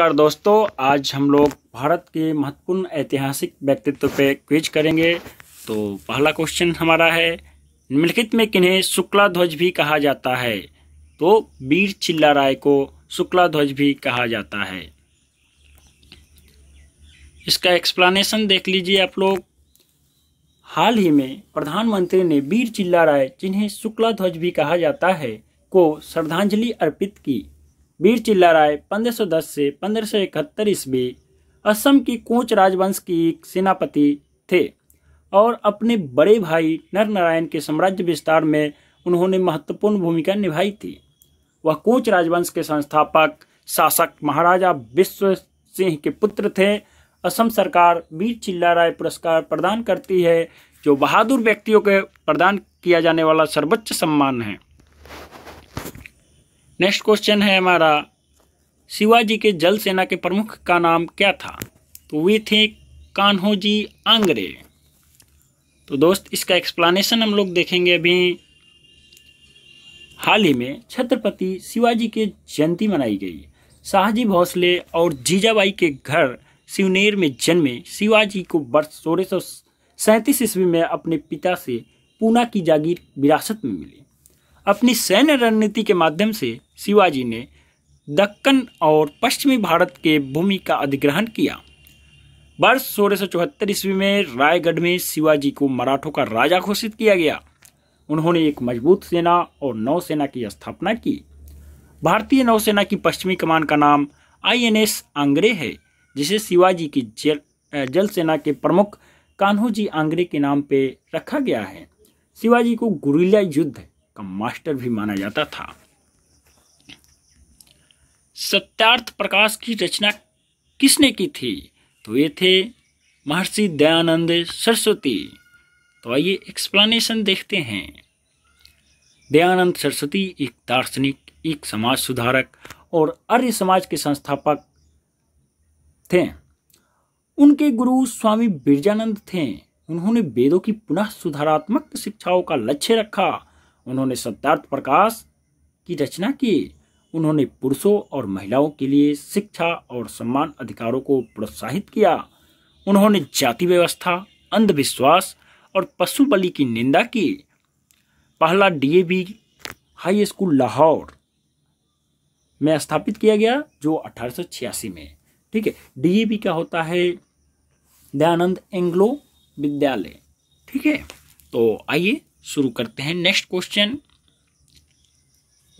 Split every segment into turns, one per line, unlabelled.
नमस्कार दोस्तों आज हम लोग भारत के महत्वपूर्ण ऐतिहासिक व्यक्तित्व पे क्विज करेंगे तो पहला क्वेश्चन हमारा है निम्नलिखित में किन्हें शुक्ला ध्वज भी कहा जाता है तो वीर चिल्ला राय को शुक्ला ध्वज भी कहा जाता है इसका एक्सप्लेनेशन देख लीजिए आप लोग हाल ही में प्रधानमंत्री ने वीर चिल्ला राय जिन्हें शुक्ला ध्वज भी कहा जाता है को श्रद्धांजलि अर्पित की वीर चिल्ला राय 1510 से 1571 ईस्वी असम की कोच राजवंश की एक सेनापति थे और अपने बड़े भाई नर नारायण के साम्राज्य विस्तार में उन्होंने महत्वपूर्ण भूमिका निभाई थी वह कोच राजवंश के संस्थापक शासक महाराजा विश्व सिंह के पुत्र थे असम सरकार वीर चिल्ला राय पुरस्कार प्रदान करती है जो बहादुर व्यक्तियों के प्रदान किया जाने वाला सर्वोच्च सम्मान है नेक्स्ट क्वेश्चन है हमारा शिवाजी के जल सेना के प्रमुख का नाम क्या था तो वे थे कान्होजी आंगरे तो दोस्त इसका एक्सप्लानेशन हम लोग देखेंगे अभी हाल ही में छत्रपति शिवाजी के जयंती मनाई गई शाहजी भोसले और जीजाबाई के घर शिवनेर में जन्मे शिवाजी को वर्ष सोलह सौ ईस्वी में अपने पिता से पूना की जागीर विरासत में मिली अपनी सैन्य रणनीति के माध्यम से शिवाजी ने दक्कन और पश्चिमी भारत के भूमि का अधिग्रहण किया वर्ष सोलह सौ चौहत्तर ईस्वी में रायगढ़ में शिवाजी को मराठों का राजा घोषित किया गया उन्होंने एक मजबूत सेना और नौसेना की स्थापना की भारतीय नौसेना की पश्चिमी कमान का नाम आईएनएस आंग्रे है जिसे शिवाजी की जल जल सेना के प्रमुख कान्होजी आंग्रे के नाम पे रखा गया है शिवाजी को गुरिल्ला युद्ध का मास्टर भी माना जाता था सत्यार्थ प्रकाश की रचना किसने की थी तो ये थे महर्षि दयानंद सरस्वती तो आइए एक्सप्लेनेशन देखते हैं दयानंद सरस्वती एक दार्शनिक एक समाज सुधारक और आर्य समाज के संस्थापक थे उनके गुरु स्वामी बिरजानंद थे उन्होंने वेदों की पुनः सुधारात्मक शिक्षाओं का लक्ष्य रखा उन्होंने सिद्धार्थ प्रकाश की रचना की उन्होंने पुरुषों और महिलाओं के लिए शिक्षा और सम्मान अधिकारों को प्रोत्साहित किया उन्होंने जाति व्यवस्था अंधविश्वास और पशु बलि की निंदा की पहला डीएवी हाई स्कूल लाहौर में स्थापित किया गया जो अठारह में ठीक है डीएवी क्या होता है दयानंद एंग्लो विद्यालय ठीक है तो आइए शुरू करते हैं नेक्स्ट क्वेश्चन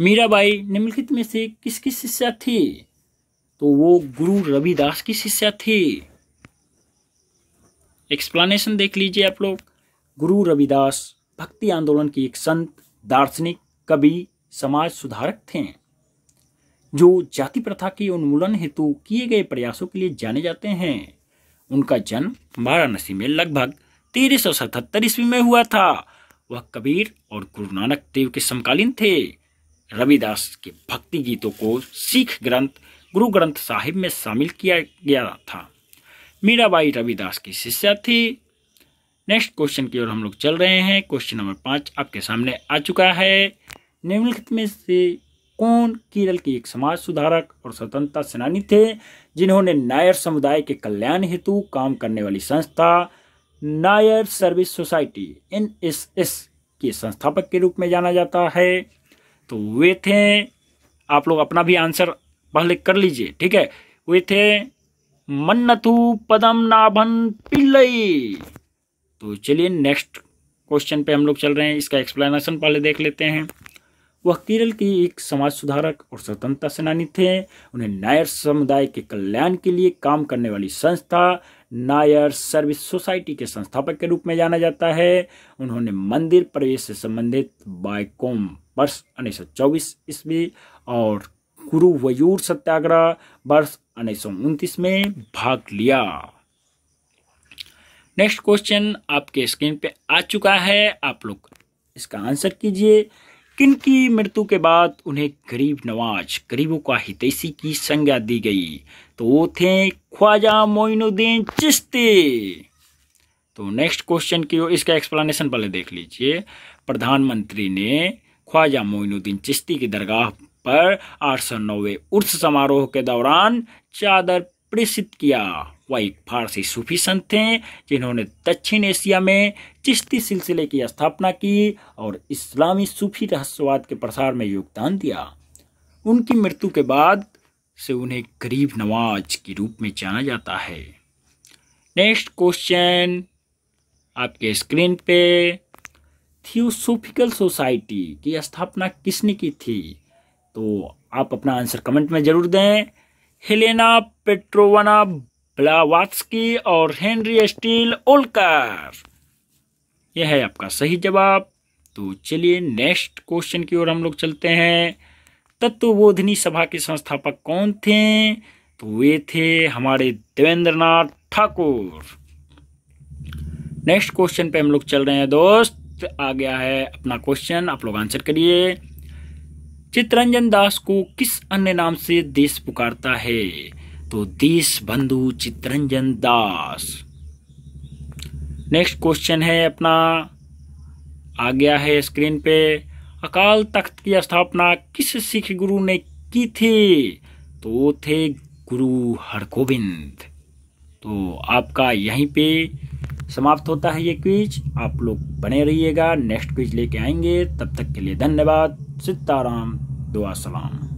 मीराबाई निम्नलिखित में से किसकी शिष्या थी तो वो गुरु रविदास की शिष्या थी एक्सप्लेनेशन देख लीजिए आप लोग गुरु रविदास भक्ति आंदोलन की एक संत दार्शनिक कवि समाज सुधारक थे जो जाति प्रथा के उन्मूलन हेतु किए गए प्रयासों के लिए जाने जाते हैं उनका जन्म वाराणसी में लगभग तेरह सौ सतहत्तर ईस्वी में हुआ था वह कबीर और गुरु नानक देव के समकालीन थे रविदास के भक्ति गीतों को सिख ग्रंथ गुरु ग्रंथ साहिब में शामिल किया गया था मीराबाई रविदास की शिष्या थी नेक्स्ट क्वेश्चन की ओर हम लोग चल रहे हैं क्वेश्चन नंबर पाँच आपके सामने आ चुका है निम्नलिखित में से कौन केरल के एक समाज सुधारक और स्वतंत्रता सेनानी थे जिन्होंने नायर समुदाय के कल्याण हेतु काम करने वाली संस्था Nair service society N S S के संस्थापक के रूप में जाना जाता है तो वे थे आप लोग अपना भी आंसर पहले कर लीजिए ठीक है वे थे मन्नथु पदम नाभन पिल्लई तो चलिए नेक्स्ट क्वेश्चन पे हम लोग चल रहे हैं इसका एक्सप्लेनेशन पहले देख लेते हैं वह केरल की एक समाज सुधारक और स्वतंत्रता सेनानी थे उन्हें नायर समुदाय के कल्याण के लिए काम करने वाली संस्था नायर सर्विस सोसाइटी के संस्थापक के रूप में जाना जाता है उन्होंने मंदिर प्रवेश से संबंधित बायकॉम वर्ष उन्नीस सौ चौबीस ईस्वी और गुरु वयूर सत्याग्रह वर्ष उन्नीस सौ में भाग लिया नेक्स्ट क्वेश्चन आपके स्क्रीन पे आ चुका है आप लोग इसका आंसर कीजिए किन की मृत्यु के बाद उन्हें गरीब नवाज गरीबों का हितैषी की संज्ञा दी गई तो थे ख्वाजा मोइनुद्दीन चिश्ती तो नेक्स्ट क्वेश्चन की इसका एक्सप्लेनेशन पहले देख लीजिए प्रधानमंत्री ने ख्वाजा मोइनुद्दीन चिश्ती की दरगाह पर आठ सौ नौवे उर्स समारोह के दौरान चादर प्रेषित किया वह एक फारसी सूफी संत थे जिन्होंने दक्षिण एशिया में चिश्ती सिलसिले की स्थापना की और इस्लामी सूफी रहस्यवाद के प्रसार में योगदान दिया उनकी मृत्यु के बाद से उन्हें गरीब नवाज के रूप में जाना जाता है नेक्स्ट क्वेश्चन आपके स्क्रीन पे थियोसोफिकल सोसाइटी की स्थापना किसने की थी तो आप अपना आंसर कमेंट में ज़रूर दें हेलेना पेट्रोवाना ब्लावास्की और हेनरी स्टील ओलकर यह है आपका सही जवाब तो चलिए नेक्स्ट क्वेश्चन की ओर हम लोग चलते हैं तत्वबोधिनी सभा के संस्थापक कौन थे तो वे थे हमारे देवेंद्र नाथ ठाकुर नेक्स्ट क्वेश्चन पे हम लोग चल रहे हैं दोस्त आ गया है अपना क्वेश्चन आप लोग आंसर करिए चित्रंजन दास को किस अन्य नाम से देश पुकारता है तो देश बंधु चित्रंजन दास नेक्स्ट क्वेश्चन है अपना आ गया है स्क्रीन पे अकाल तख्त की स्थापना किस सिख गुरु ने की थी तो थे गुरु हरगोविंद तो आपका यहीं पे समाप्त होता है ये क्विज आप लोग बने रहिएगा नेक्स्ट क्विज लेके आएंगे तब तक के लिए धन्यवाद सीताराम दुआ सलाम